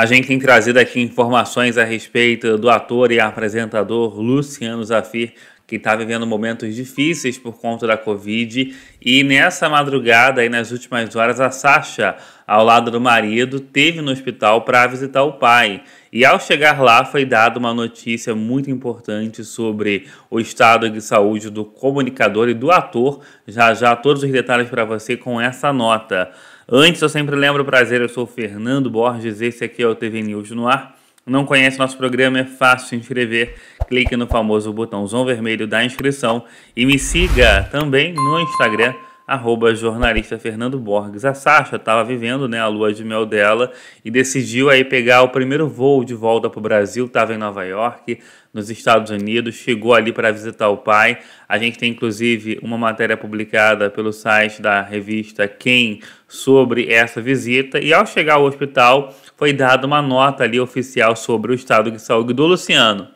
A gente tem trazido aqui informações a respeito do ator e apresentador Luciano Zafir, que está vivendo momentos difíceis por conta da Covid. E nessa madrugada, aí nas últimas horas, a Sasha, ao lado do marido, teve no hospital para visitar o pai. E ao chegar lá, foi dada uma notícia muito importante sobre o estado de saúde do comunicador e do ator. Já já todos os detalhes para você com essa nota. Antes, eu sempre lembro o prazer, eu sou o Fernando Borges, esse aqui é o TV News no ar. Não conhece nosso programa? É fácil se inscrever. Clique no famoso botãozão vermelho da inscrição e me siga também no Instagram arroba jornalista Fernando Borges. A Sasha estava vivendo né, a lua de mel dela e decidiu aí pegar o primeiro voo de volta para o Brasil, estava em Nova York, nos Estados Unidos, chegou ali para visitar o pai. A gente tem inclusive uma matéria publicada pelo site da revista Quem sobre essa visita e ao chegar ao hospital foi dada uma nota ali oficial sobre o estado de saúde do Luciano,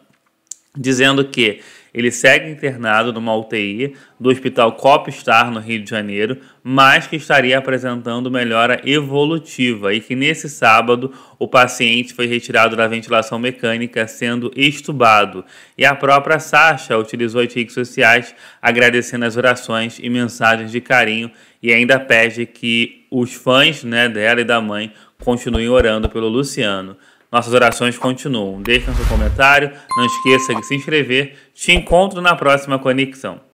dizendo que ele segue internado numa UTI do Hospital Copstar, no Rio de Janeiro, mas que estaria apresentando melhora evolutiva e que nesse sábado o paciente foi retirado da ventilação mecânica, sendo estubado. E a própria Sasha utilizou as redes sociais agradecendo as orações e mensagens de carinho e ainda pede que os fãs né, dela e da mãe continuem orando pelo Luciano. Nossas orações continuam. Deixe seu comentário, não esqueça de se inscrever. Te encontro na próxima conexão.